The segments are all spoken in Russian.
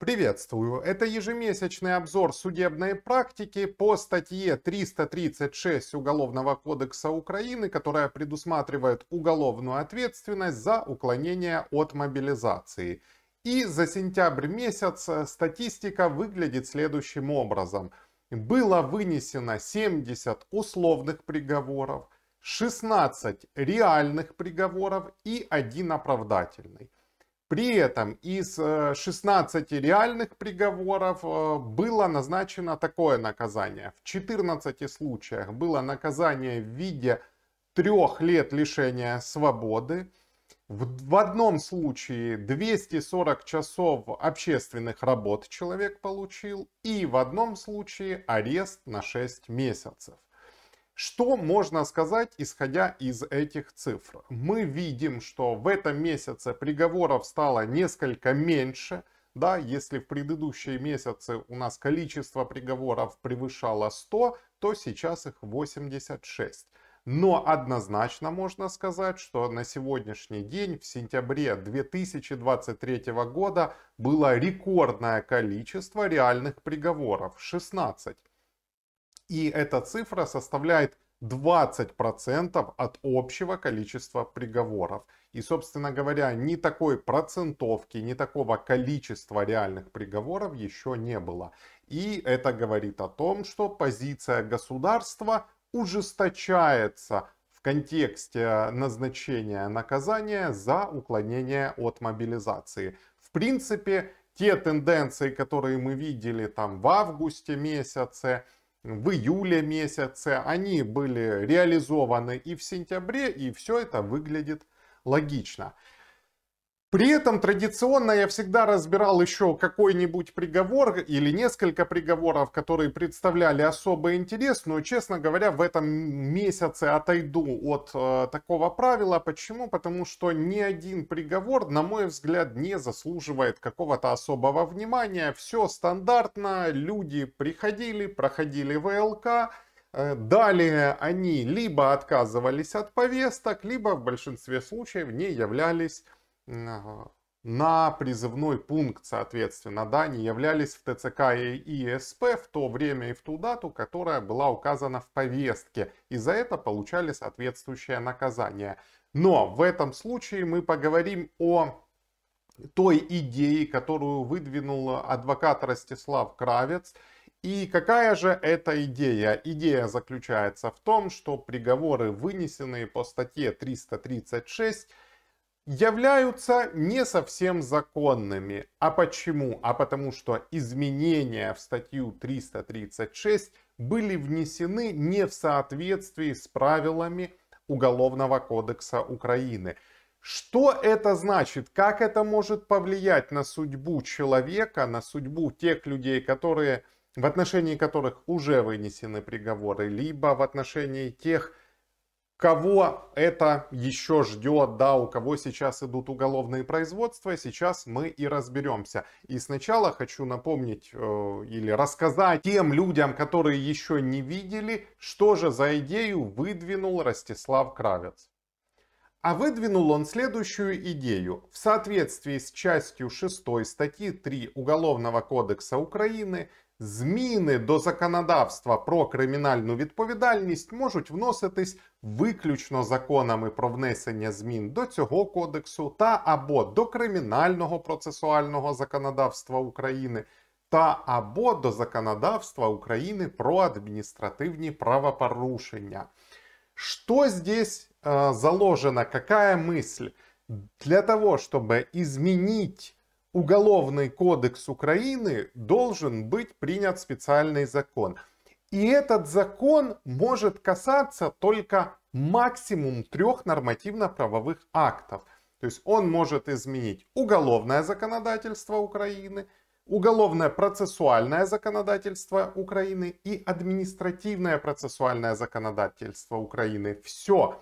Приветствую! Это ежемесячный обзор судебной практики по статье 336 Уголовного кодекса Украины, которая предусматривает уголовную ответственность за уклонение от мобилизации. И за сентябрь месяц э, статистика выглядит следующим образом. Было вынесено 70 условных приговоров, 16 реальных приговоров и один оправдательный. При этом из 16 э, реальных приговоров э, было назначено такое наказание. В 14 случаях было наказание в виде трех лет лишения свободы. В, в одном случае 240 часов общественных работ человек получил, и в одном случае арест на 6 месяцев. Что можно сказать, исходя из этих цифр? Мы видим, что в этом месяце приговоров стало несколько меньше. Да, если в предыдущие месяцы у нас количество приговоров превышало 100, то сейчас их 86. Но однозначно можно сказать, что на сегодняшний день, в сентябре 2023 года, было рекордное количество реальных приговоров – 16. И эта цифра составляет 20% от общего количества приговоров. И, собственно говоря, ни такой процентовки, ни такого количества реальных приговоров еще не было. И это говорит о том, что позиция государства ужесточается в контексте назначения наказания за уклонение от мобилизации. В принципе, те тенденции, которые мы видели там в августе месяце, в июле месяце, они были реализованы и в сентябре, и все это выглядит логично. При этом традиционно я всегда разбирал еще какой-нибудь приговор или несколько приговоров, которые представляли особый интерес, но, честно говоря, в этом месяце отойду от э, такого правила. Почему? Потому что ни один приговор, на мой взгляд, не заслуживает какого-то особого внимания. Все стандартно, люди приходили, проходили ВЛК, э, Далее они либо отказывались от повесток, либо в большинстве случаев не являлись на призывной пункт, соответственно, да, не являлись в ТЦК и ИСП в то время и в ту дату, которая была указана в повестке, и за это получали соответствующее наказание. Но в этом случае мы поговорим о той идее, которую выдвинул адвокат Ростислав Кравец, и какая же эта идея? Идея заключается в том, что приговоры, вынесенные по статье 336 являются не совсем законными. А почему? А потому что изменения в статью 336 были внесены не в соответствии с правилами Уголовного кодекса Украины. Что это значит? Как это может повлиять на судьбу человека, на судьбу тех людей, которые, в отношении которых уже вынесены приговоры, либо в отношении тех, Кого это еще ждет, да, у кого сейчас идут уголовные производства, сейчас мы и разберемся. И сначала хочу напомнить э, или рассказать тем людям, которые еще не видели, что же за идею выдвинул Ростислав Кравец. А выдвинул он следующую идею. В соответствии с частью 6 статьи 3 Уголовного кодекса України зміни до законодавства про кримінальну відповідальність можуть вноситись виключно законами про внесення змін до цього кодексу та або до кримінального процесуального законодавства України. Та або до законодавства України про адміністративні правопорушення. Что здесь э, заложено, какая мысль? Для того, чтобы изменить Уголовный кодекс Украины, должен быть принят специальный закон. И этот закон может касаться только максимум трех нормативно-правовых актов. То есть он может изменить уголовное законодательство Украины, уголовное процессуальное законодательство Украины и административное процессуальное законодательство Украины. Все.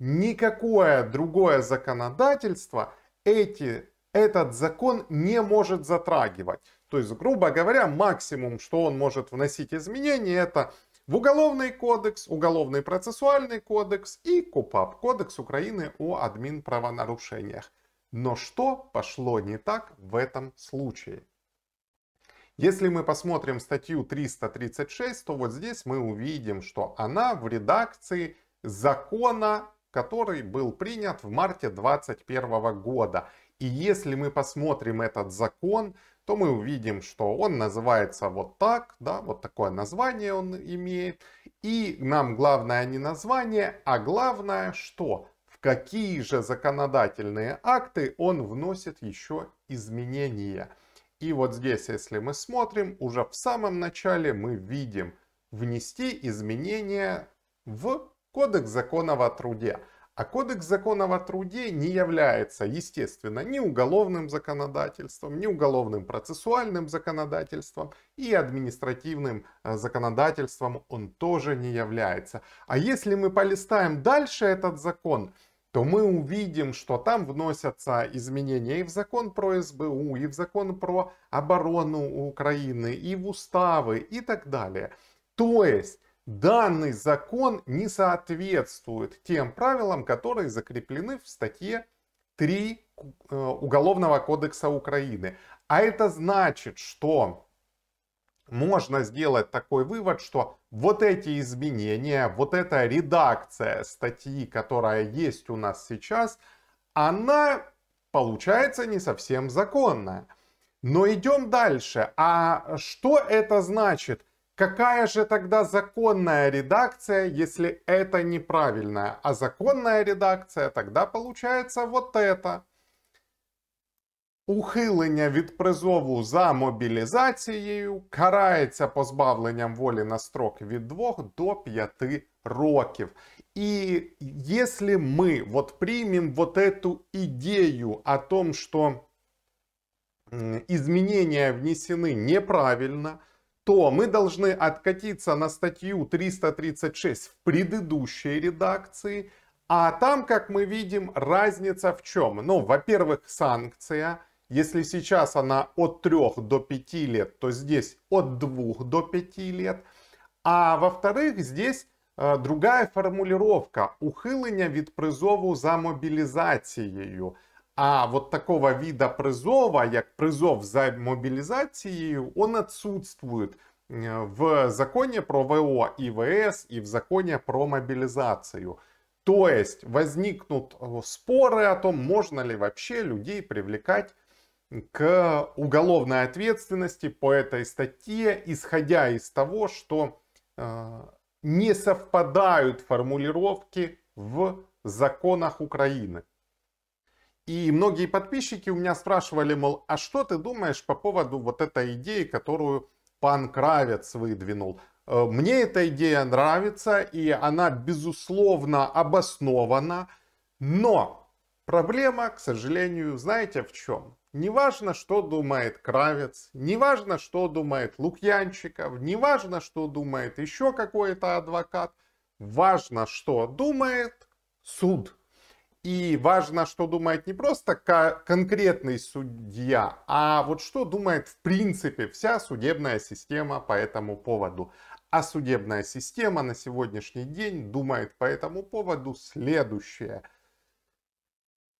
Никакое другое законодательство эти, этот закон не может затрагивать. То есть, грубо говоря, максимум, что он может вносить изменения, это в Уголовный кодекс, Уголовный процессуальный кодекс и КУПАП, Кодекс Украины о админправонарушениях. Но что пошло не так в этом случае? Если мы посмотрим статью 336, то вот здесь мы увидим, что она в редакции закона, который был принят в марте 2021 года. И если мы посмотрим этот закон, то мы увидим, что он называется вот так, да, вот такое название он имеет. И нам главное не название, а главное, что в какие же законодательные акты он вносит еще изменения. И вот здесь, если мы смотрим, уже в самом начале мы видим внести изменения в Кодекс законов о труде. А Кодекс законов о труде не является, естественно, ни уголовным законодательством, ни уголовным процессуальным законодательством и административным э, законодательством он тоже не является. А если мы полистаем дальше этот закон, то мы увидим, что там вносятся изменения и в закон про СБУ, и в закон про оборону Украины, и в уставы, и так далее. То есть данный закон не соответствует тем правилам, которые закреплены в статье 3 э, Уголовного кодекса Украины. А это значит, что можно сделать такой вывод, что вот эти изменения, вот эта редакция статьи, которая есть у нас сейчас, она получается не совсем законная. Но идем дальше. А что это значит? Какая же тогда законная редакция, если это неправильная? А законная редакция тогда получается вот это. Ухилення від призову за мобілізацією карається позбавленням волі на строк від 2 до 5 років. И если мы вот примем вот эту идею о том, что изменения внесены неправильно, то мы должны откатиться на статью 336 в предыдущей редакции, а там, как мы видим, разница в чем? Ну, во-первых, санкция – если сейчас она от 3 до 5 лет, то здесь от 2 до 5 лет. А во-вторых, здесь э, другая формулировка ухилення від призову за мобілізацією. А вот такого вида призова, как призов за мобілізацією, он отсутствует э, в законе про ВО и ВС и в законе про мобилизацию. То есть возникнут э, споры о том, можно ли вообще людей привлекать к уголовной ответственности по этой статье, исходя из того, что э, не совпадают формулировки в законах Украины. И многие подписчики у меня спрашивали, мол, а что ты думаешь по поводу вот этой идеи, которую пан Кравец выдвинул? Э, мне эта идея нравится, и она, безусловно, обоснована. Но проблема, к сожалению, знаете в чем? Неважно, что думает Кравец, неважно, что думает Лукьянчиков, неважно, что думает еще какой-то адвокат, важно, что думает суд. И важно, что думает не просто конкретный судья, а вот что думает в принципе вся судебная система по этому поводу. А судебная система на сегодняшний день думает по этому поводу следующее.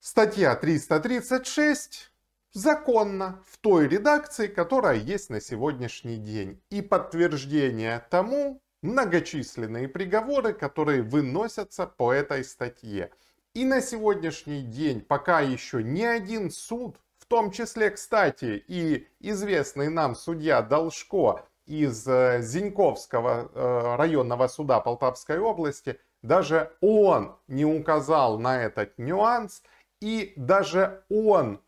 Статья 336 законно в той редакции, которая есть на сегодняшний день. И подтверждение тому многочисленные приговоры, которые выносятся по этой статье. И на сегодняшний день пока еще ни один суд, в том числе, кстати, и известный нам судья Должко из э, Зиньковского э, районного суда Полтавской области, даже он не указал на этот нюанс, и даже он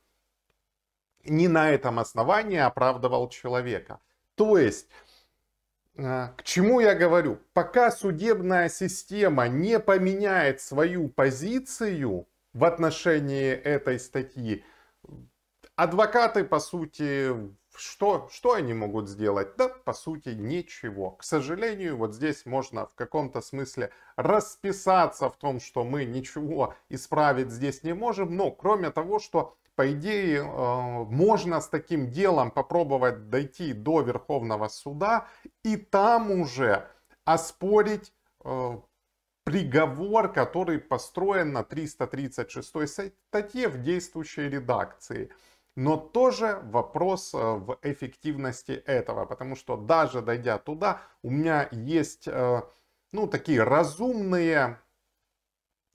не на этом основании оправдывал человека. То есть, э, к чему я говорю? Пока судебная система не поменяет свою позицию в отношении этой статьи, адвокаты, по сути, что, что они могут сделать? Да, по сути, ничего. К сожалению, вот здесь можно в каком-то смысле расписаться в том, что мы ничего исправить здесь не можем. Но ну, кроме того, что по идее, э, можно с таким делом попробовать дойти до Верховного суда и там уже оспорить э, приговор, который построен на 336 статье в действующей редакции. Но тоже вопрос э, в эффективности этого, потому что даже дойдя туда, у меня есть, э, ну, такие разумные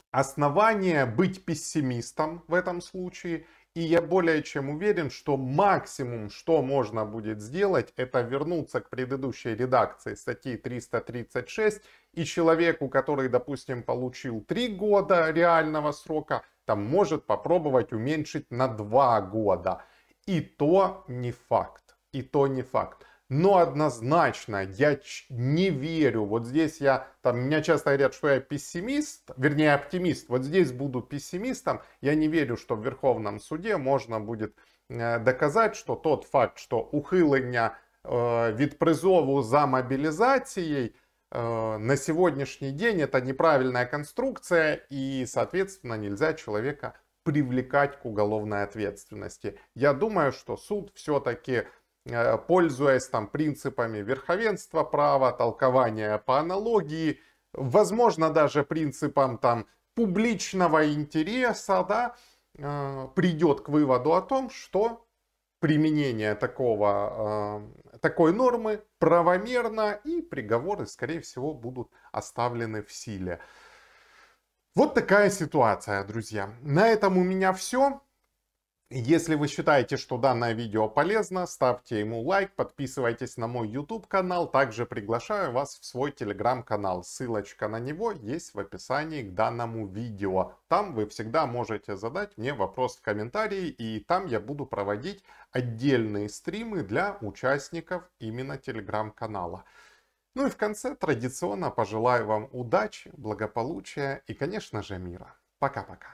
основания быть пессимистом в этом случае – и я более чем уверен, что максимум, что можно будет сделать, это вернуться к предыдущей редакции статьи 336 и человеку, который, допустим, получил 3 года реального срока, там может попробовать уменьшить на 2 года. И то не факт. И то не факт. Но однозначно я не верю. Вот здесь я, там, меня часто говорят, что я пессимист, вернее оптимист. Вот здесь буду пессимистом. Я не верю, что в Верховном суде можно будет э, доказать, что тот факт, что ухилення э, від призову за мобилизацией э, на сегодняшний день это неправильная конструкция и, соответственно, нельзя человека привлекать к уголовной ответственности. Я думаю, что суд все-таки Э, пользуясь там принципами верховенства права, толкования по аналогии, возможно даже принципом там публичного интереса, да, э, придет к выводу о том, что применение такого, э, такой нормы правомерно и приговоры, скорее всего, будут оставлены в силе. Вот такая ситуация, друзья. На этом у меня все. Если вы считаете, что данное видео полезно, ставьте ему лайк, подписывайтесь на мой YouTube канал. Также приглашаю вас в свой Telegram канал. Ссылочка на него есть в описании к данному видео. Там вы всегда можете задать мне вопрос в комментарии и там я буду проводить отдельные стримы для участников именно Telegram канала. Ну и в конце традиционно пожелаю вам удачи, благополучия и конечно же мира. Пока-пока.